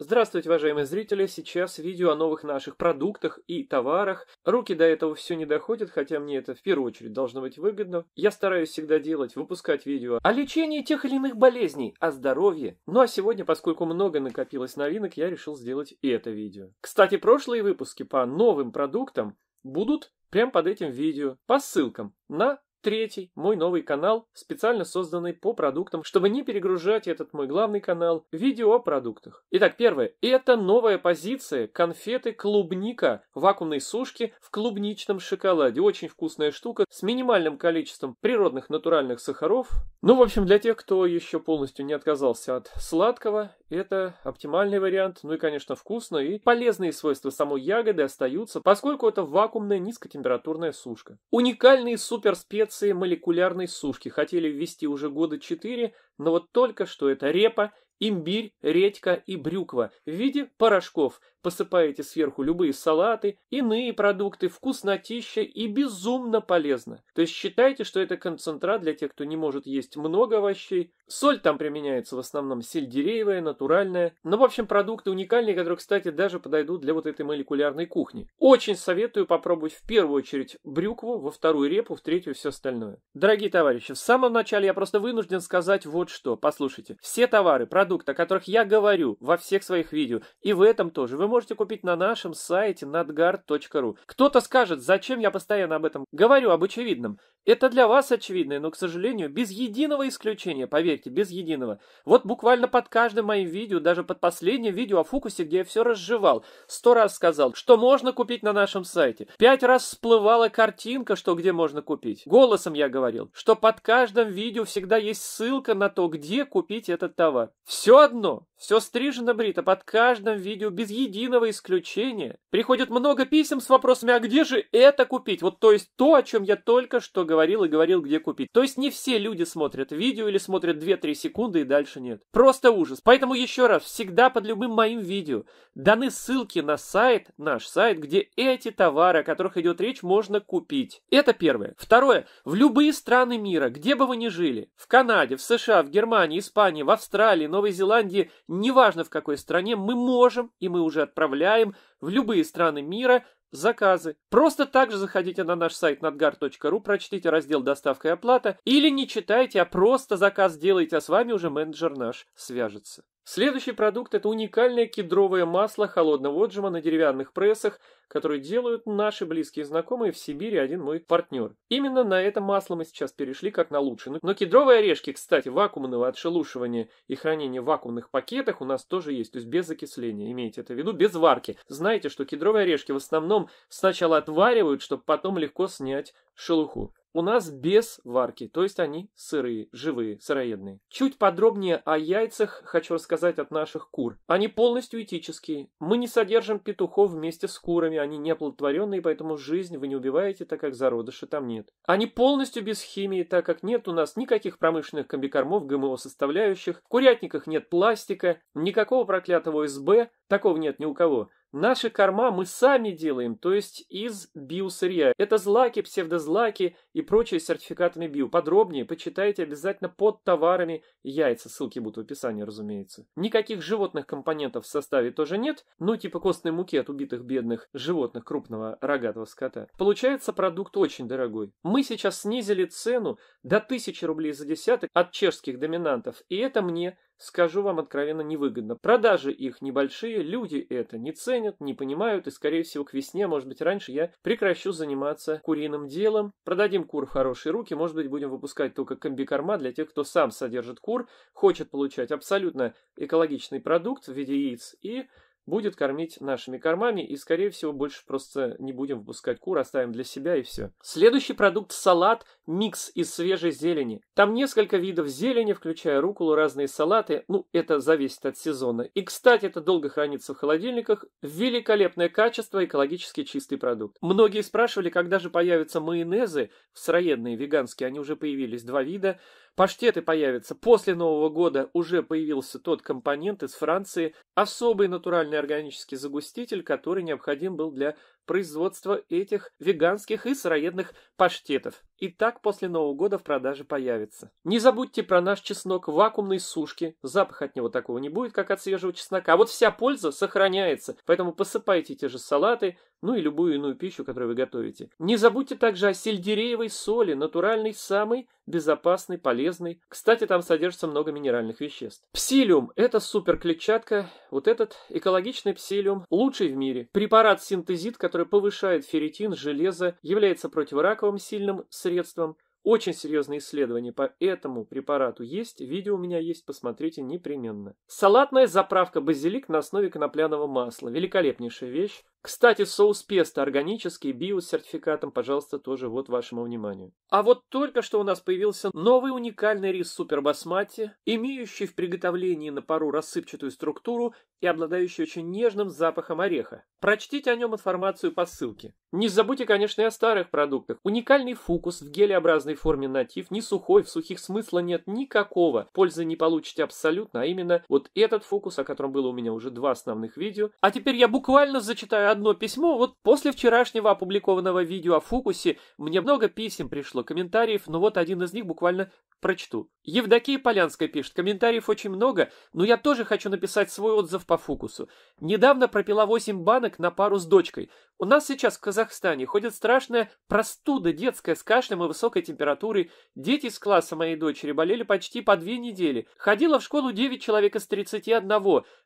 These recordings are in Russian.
Здравствуйте, уважаемые зрители! Сейчас видео о новых наших продуктах и товарах. Руки до этого все не доходят, хотя мне это в первую очередь должно быть выгодно. Я стараюсь всегда делать, выпускать видео о лечении тех или иных болезней, о здоровье. Ну а сегодня, поскольку много накопилось новинок, я решил сделать и это видео. Кстати, прошлые выпуски по новым продуктам будут прямо под этим видео по ссылкам на Третий – мой новый канал, специально созданный по продуктам, чтобы не перегружать этот мой главный канал, видео о продуктах. Итак, первое – это новая позиция конфеты клубника вакуумной сушки в клубничном шоколаде. Очень вкусная штука с минимальным количеством природных натуральных сахаров. Ну, в общем, для тех, кто еще полностью не отказался от сладкого, это оптимальный вариант. Ну и, конечно, вкусно и полезные свойства самой ягоды остаются, поскольку это вакуумная низкотемпературная сушка. Уникальный суперспец концепции молекулярной сушки хотели ввести уже года четыре, но вот только что это репа, имбирь, редька и брюква в виде порошков. Посыпаете сверху любые салаты, иные продукты, вкуснотища и безумно полезно. То есть считайте, что это концентрат для тех, кто не может есть много овощей, Соль там применяется в основном сельдереевая, натуральная. Ну, в общем, продукты уникальные, которые, кстати, даже подойдут для вот этой молекулярной кухни. Очень советую попробовать в первую очередь брюкву, во вторую репу, в третью все остальное. Дорогие товарищи, в самом начале я просто вынужден сказать вот что. Послушайте, все товары, продукты, о которых я говорю во всех своих видео, и в этом тоже, вы можете купить на нашем сайте nadgard.ru. Кто-то скажет, зачем я постоянно об этом говорю, об очевидном. Это для вас очевидное, но, к сожалению, без единого исключения, поверьте, поверьте, без единого. Вот буквально под каждым моим видео, даже под последним видео о фокусе, где я все разжевал, сто раз сказал, что можно купить на нашем сайте. Пять раз всплывала картинка, что где можно купить. Голосом я говорил, что под каждым видео всегда есть ссылка на то, где купить этот товар. Все одно, все стрижено, брито, под каждым видео, без единого исключения. Приходит много писем с вопросами, а где же это купить? Вот то есть то, о чем я только что говорил и говорил, где купить. То есть не все люди смотрят видео или смотрят 2-3 секунды и дальше нет. Просто ужас. Поэтому еще раз, всегда под любым моим видео даны ссылки на сайт, наш сайт, где эти товары, о которых идет речь, можно купить. Это первое. Второе. В любые страны мира, где бы вы ни жили, в Канаде, в США, в Германии, Испании, в Австралии, Новой Зеландии – неважно в какой стране, мы можем и мы уже отправляем в любые страны мира заказы. Просто также заходите на наш сайт nadgar.ru, прочтите раздел «Доставка и оплата» или не читайте, а просто заказ делайте, а с вами уже менеджер наш свяжется. Следующий продукт – это уникальное кедровое масло холодного отжима на деревянных прессах, которое делают наши близкие знакомые в Сибири, один мой партнер. Именно на это масло мы сейчас перешли как на лучшее. Но кедровые орешки, кстати, вакуумного отшелушивания и хранения в вакуумных пакетах у нас тоже есть, то есть без окисления. имейте это в виду, без варки. Знаете, что кедровые орешки в основном сначала отваривают, чтобы потом легко снять шелуху у нас без варки, то есть они сырые, живые, сыроедные. Чуть подробнее о яйцах хочу рассказать от наших кур. Они полностью этические. Мы не содержим петухов вместе с курами, они не оплодотворенные, поэтому жизнь вы не убиваете, так как зародыша там нет. Они полностью без химии, так как нет у нас никаких промышленных комбикормов, ГМО составляющих, в курятниках нет пластика, никакого проклятого СБ, такого нет ни у кого. Наши корма мы сами делаем, то есть из биосырья. Это злаки, псевдозлаки и прочие с сертификатами био. Подробнее почитайте обязательно под товарами яйца. Ссылки будут в описании, разумеется. Никаких животных компонентов в составе тоже нет. Ну, типа костной муки от убитых бедных животных крупного рогатого скота. Получается продукт очень дорогой. Мы сейчас снизили цену до 1000 рублей за десяток от чешских доминантов. И это мне скажу вам откровенно, невыгодно. Продажи их небольшие, люди это не ценят, не понимают, и, скорее всего, к весне, может быть, раньше я прекращу заниматься куриным делом. Продадим кур в хорошие руки, может быть, будем выпускать только комбикорма для тех, кто сам содержит кур, хочет получать абсолютно экологичный продукт в виде яиц и будет кормить нашими кормами и, скорее всего, больше просто не будем выпускать кур, оставим для себя и все. Следующий продукт – салат, микс из свежей зелени. Там несколько видов зелени, включая руколу, разные салаты, ну, это зависит от сезона. И, кстати, это долго хранится в холодильниках, великолепное качество, экологически чистый продукт. Многие спрашивали, когда же появятся майонезы, сыроедные, веганские, они уже появились, два вида – Паштеты появятся. После Нового года уже появился тот компонент из Франции, особый натуральный органический загуститель, который необходим был для производства этих веганских и сыроедных паштетов и так после Нового года в продаже появится. Не забудьте про наш чеснок в вакуумной сушке. Запах от него такого не будет, как от свежего чеснока. А вот вся польза сохраняется. Поэтому посыпайте те же салаты, ну и любую иную пищу, которую вы готовите. Не забудьте также о сельдереевой соли, натуральной, самой безопасной, полезной. Кстати, там содержится много минеральных веществ. Псилиум – это супер клетчатка. Вот этот экологичный псилиум – лучший в мире. Препарат синтезит, который повышает ферритин, железо, является противораковым сильным, с средством. Очень серьезные исследования по этому препарату есть, видео у меня есть, посмотрите непременно. Салатная заправка базилик на основе конопляного масла. Великолепнейшая вещь. Кстати, соус песто органический, биосертификатом, пожалуйста, тоже вот вашему вниманию. А вот только что у нас появился новый уникальный рис супербасмати, имеющий в приготовлении на пару рассыпчатую структуру и обладающий очень нежным запахом ореха. Прочтите о нем информацию по ссылке. Не забудьте, конечно, и о старых продуктах. Уникальный фукус в гелеобразной форме натив, не сухой, в сухих смысла нет никакого. Пользы не получите абсолютно, а именно вот этот фокус, о котором было у меня уже два основных видео. А теперь я буквально зачитаю одно письмо вот после вчерашнего опубликованного видео о Фукусе Мне много писем пришло, комментариев, но вот один из них буквально прочту. Евдокия Полянская пишет, комментариев очень много, но я тоже хочу написать свой отзыв по Фукусу. Недавно пропила 8 банок на пару с дочкой. У нас сейчас в Казахстане ходит страшная простуда детская с кашлем и высокой температурой. Дети из класса моей дочери болели почти по две недели. Ходила в школу 9 человек из 31.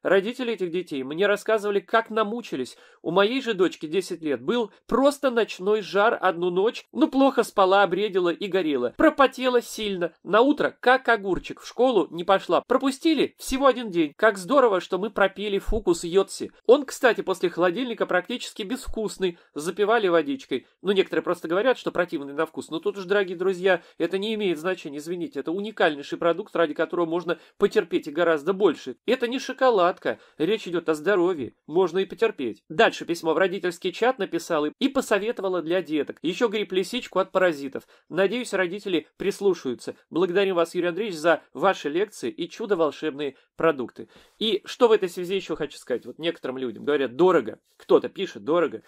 Родители этих детей мне рассказывали, как намучились. У моей же дочке 10 лет был просто ночной жар одну ночь, ну плохо спала, бредила и горела. Пропотела сильно. На утро, как огурчик, в школу не пошла. Пропустили всего один день. Как здорово, что мы пропили фукус йодси. Он, кстати, после холодильника практически безвкусный. Запивали водичкой. Ну, некоторые просто говорят, что противный на вкус. Но тут уж, дорогие друзья, это не имеет значения, извините. Это уникальнейший продукт, ради которого можно потерпеть и гораздо больше. Это не шоколадка. Речь идет о здоровье. Можно и потерпеть. Дальше письмо в родительский чат написала и посоветовала для деток. Еще гриб лисичку от паразитов. Надеюсь, родители прислушаются. Благодарим вас, Юрий Андреевич, за ваши лекции и чудо-волшебные продукты. И что в этой связи еще хочу сказать. Вот некоторым людям говорят, дорого. Кто-то пишет, дорого.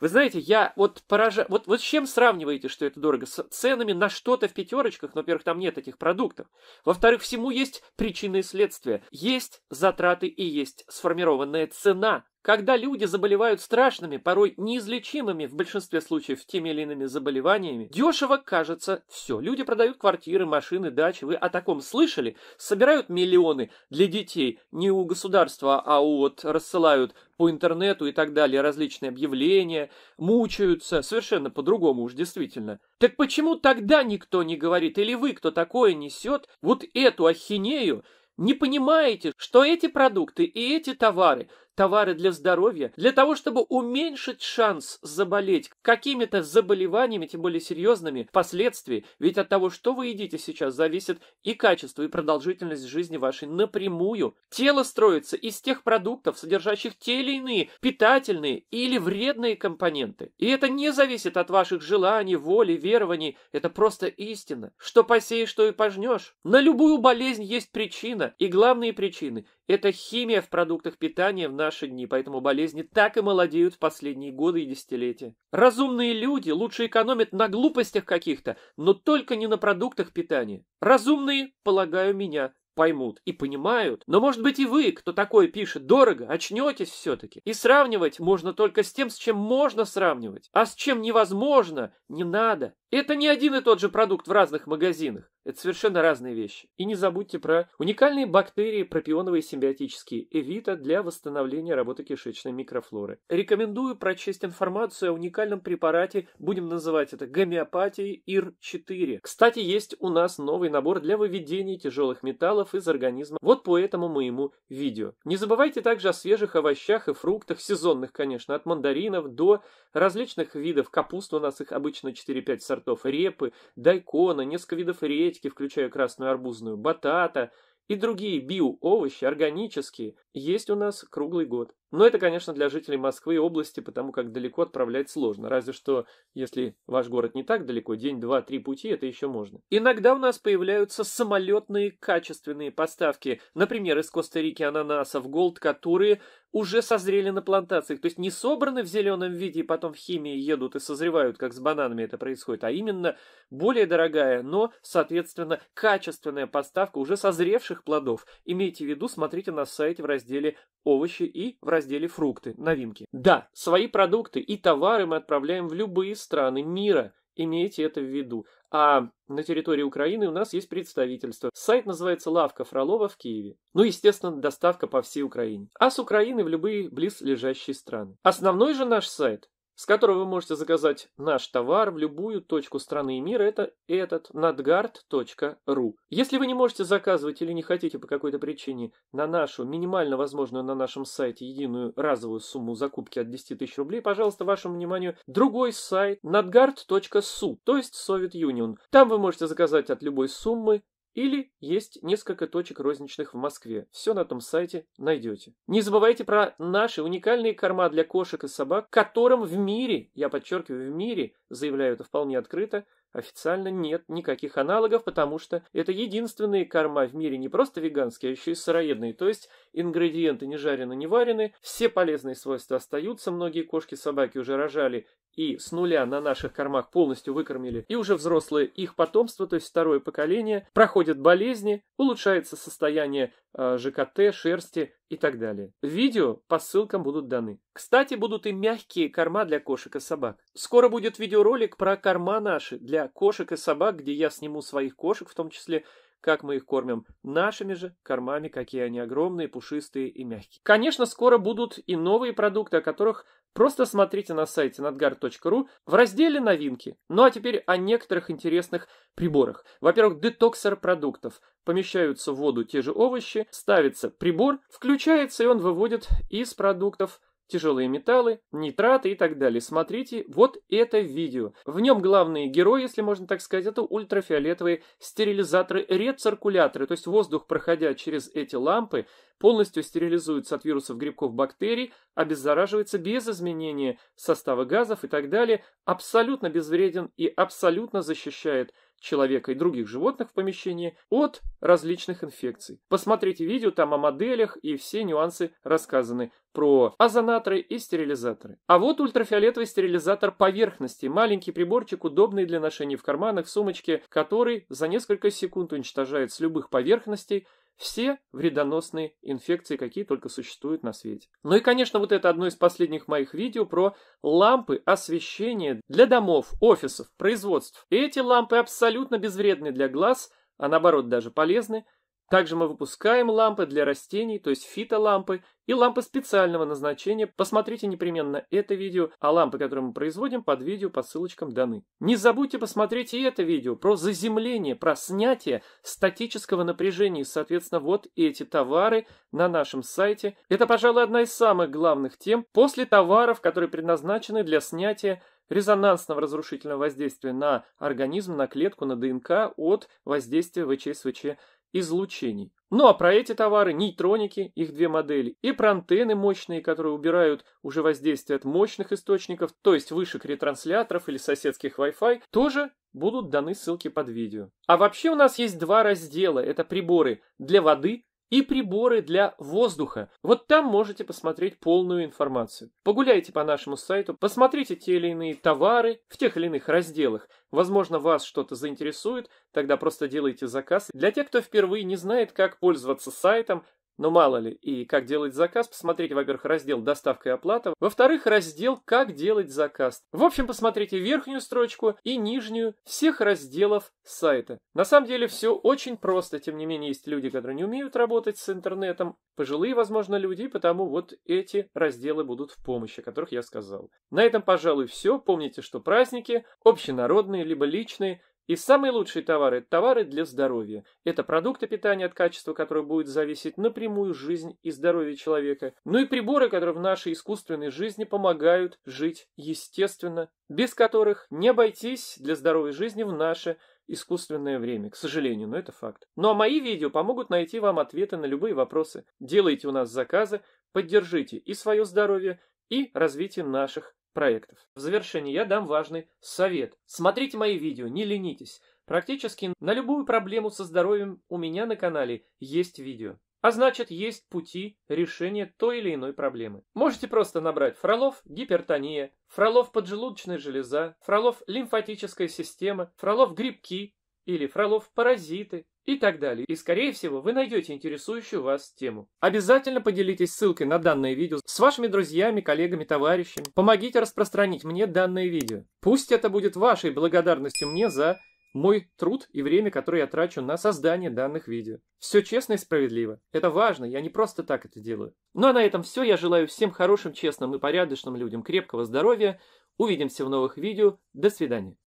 Вы знаете, я вот поражаю... Вот, вот с чем сравниваете, что это дорого? С ценами на что-то в пятерочках, но, во-первых, там нет этих продуктов. Во-вторых, всему есть причины и следствия. Есть затраты и есть сформированная цена когда люди заболевают страшными, порой неизлечимыми в большинстве случаев теми или иными заболеваниями, дешево кажется все. Люди продают квартиры, машины, дачи, вы о таком слышали? Собирают миллионы для детей не у государства, а вот рассылают по интернету и так далее различные объявления, мучаются, совершенно по-другому уж действительно. Так почему тогда никто не говорит, или вы, кто такое несет, вот эту ахинею, не понимаете, что эти продукты и эти товары товары для здоровья, для того, чтобы уменьшить шанс заболеть какими-то заболеваниями, тем более серьезными, последствий. Ведь от того, что вы едите сейчас, зависит и качество, и продолжительность жизни вашей напрямую. Тело строится из тех продуктов, содержащих те или иные питательные или вредные компоненты. И это не зависит от ваших желаний, воли, верований. Это просто истина. Что посеешь, то и пожнешь. На любую болезнь есть причина. И главные причины – это химия в продуктах питания, в наши дни, поэтому болезни так и молодеют в последние годы и десятилетия. Разумные люди лучше экономят на глупостях каких-то, но только не на продуктах питания. Разумные, полагаю меня, поймут и понимают. Но, может быть, и вы, кто такое пишет, дорого, очнетесь все-таки. И сравнивать можно только с тем, с чем можно сравнивать. А с чем невозможно, не надо. Это не один и тот же продукт в разных магазинах. Это совершенно разные вещи. И не забудьте про уникальные бактерии пропионовые симбиотические Эвита для восстановления работы кишечной микрофлоры. Рекомендую прочесть информацию о уникальном препарате, будем называть это гомеопатией ИР-4. Кстати, есть у нас новый набор для выведения тяжелых металлов из организма вот по этому моему видео. Не забывайте также о свежих овощах и фруктах, сезонных, конечно, от мандаринов до различных видов капусты, у нас их обычно 4-5 сортов, репы, дайкона, несколько видов речи, энергетики, включая красную арбузную, батата и другие био овощи органические, есть у нас круглый год. Но это, конечно, для жителей Москвы и области, потому как далеко отправлять сложно. Разве что, если ваш город не так далеко, день, два, три пути, это еще можно. Иногда у нас появляются самолетные качественные поставки. Например, из Коста-Рики ананасов Голд, которые уже созрели на плантациях. То есть не собраны в зеленом виде и потом в химии едут и созревают, как с бананами это происходит, а именно более дорогая, но, соответственно, качественная поставка уже созревших плодов. Имейте в виду, смотрите на сайте в разделе «Овощи» и в разделе разделе «Фрукты. Новинки». Да, свои продукты и товары мы отправляем в любые страны мира. Имейте это в виду. А на территории Украины у нас есть представительство. Сайт называется «Лавка Фролова» в Киеве. Ну, естественно, доставка по всей Украине. А с Украины в любые близлежащие страны. Основной же наш сайт с которого вы можете заказать наш товар в любую точку страны и мира, это этот надгард.ру. Если вы не можете заказывать или не хотите по какой-то причине на нашу, минимально возможную на нашем сайте, единую разовую сумму закупки от 10 тысяч рублей, пожалуйста, вашему вниманию другой сайт надгард.су, то есть Совет Юнион. Там вы можете заказать от любой суммы или есть несколько точек розничных в Москве. Все на том сайте найдете. Не забывайте про наши уникальные корма для кошек и собак, которым в мире, я подчеркиваю, в мире, заявляю это вполне открыто, Официально нет никаких аналогов, потому что это единственные корма в мире не просто веганские, а еще и сыроедные, то есть ингредиенты не жарены, не варены, все полезные свойства остаются, многие кошки-собаки уже рожали и с нуля на наших кормах полностью выкормили, и уже взрослые их потомство, то есть второе поколение, проходят болезни, улучшается состояние Э, ЖКТ, шерсти и так далее. Видео по ссылкам будут даны. Кстати, будут и мягкие корма для кошек и собак. Скоро будет видеоролик про корма наши для кошек и собак, где я сниму своих кошек, в том числе как мы их кормим? Нашими же кормами, какие они огромные, пушистые и мягкие. Конечно, скоро будут и новые продукты, о которых просто смотрите на сайте надгар.ру в разделе «Новинки». Ну а теперь о некоторых интересных приборах. Во-первых, детоксер продуктов. Помещаются в воду те же овощи, ставится прибор, включается и он выводит из продуктов – тяжелые металлы, нитраты и так далее. Смотрите вот это видео. В нем главные герои, если можно так сказать, это ультрафиолетовые стерилизаторы, рециркуляторы, то есть воздух, проходя через эти лампы, полностью стерилизуется от вирусов, грибков, бактерий, обеззараживается без изменения состава газов и так далее, абсолютно безвреден и абсолютно защищает человека и других животных в помещении от различных инфекций. Посмотрите видео там о моделях и все нюансы рассказаны про озонаторы и стерилизаторы. А вот ультрафиолетовый стерилизатор поверхности, маленький приборчик, удобный для ношения в карманах, в сумочке, который за несколько секунд уничтожает с любых поверхностей все вредоносные инфекции, какие только существуют на свете. Ну и, конечно, вот это одно из последних моих видео про лампы освещения для домов, офисов, производств. Эти лампы абсолютно безвредны для глаз, а наоборот даже полезны – также мы выпускаем лампы для растений, то есть фитолампы, и лампы специального назначения. Посмотрите непременно это видео, а лампы, которые мы производим, под видео по ссылочкам даны. Не забудьте посмотреть и это видео про заземление, про снятие статического напряжения. соответственно, вот эти товары на нашем сайте. Это, пожалуй, одна из самых главных тем после товаров, которые предназначены для снятия резонансного разрушительного воздействия на организм, на клетку, на ДНК от воздействия ВЧСВЧ излучений. Ну а про эти товары нейтроники, их две модели, и про антенны мощные, которые убирают уже воздействие от мощных источников, то есть вышек ретрансляторов или соседских Wi-Fi, тоже будут даны ссылки под видео. А вообще у нас есть два раздела, это приборы для воды и приборы для воздуха. Вот там можете посмотреть полную информацию. Погуляйте по нашему сайту, посмотрите те или иные товары в тех или иных разделах. Возможно, вас что-то заинтересует, тогда просто делайте заказ. Для тех, кто впервые не знает, как пользоваться сайтом, но ну, мало ли, и как делать заказ, посмотрите, во-первых, раздел «Доставка и оплата», во-вторых, раздел «Как делать заказ». В общем, посмотрите верхнюю строчку и нижнюю всех разделов сайта. На самом деле все очень просто, тем не менее, есть люди, которые не умеют работать с интернетом, пожилые, возможно, люди, потому вот эти разделы будут в помощи, о которых я сказал. На этом, пожалуй, все. Помните, что праздники общенародные либо личные – и самые лучшие товары – это товары для здоровья. Это продукты питания, от качества которых будет зависеть напрямую жизнь и здоровье человека. Ну и приборы, которые в нашей искусственной жизни помогают жить естественно, без которых не обойтись для здоровой жизни в наше искусственное время, к сожалению, но это факт. Ну а мои видео помогут найти вам ответы на любые вопросы. Делайте у нас заказы, поддержите и свое здоровье, и развитие наших проектов. В завершении я дам важный совет. Смотрите мои видео, не ленитесь. Практически на любую проблему со здоровьем у меня на канале есть видео. А значит, есть пути решения той или иной проблемы. Можете просто набрать Фролов гипертония, Фролов поджелудочная железа, Фролов лимфатическая система, Фролов грибки, или Фролов паразиты и так далее. И, скорее всего, вы найдете интересующую вас тему. Обязательно поделитесь ссылкой на данное видео с вашими друзьями, коллегами, товарищами. Помогите распространить мне данное видео. Пусть это будет вашей благодарностью мне за мой труд и время, которое я трачу на создание данных видео. Все честно и справедливо. Это важно, я не просто так это делаю. Ну а на этом все. Я желаю всем хорошим, честным и порядочным людям крепкого здоровья. Увидимся в новых видео. До свидания.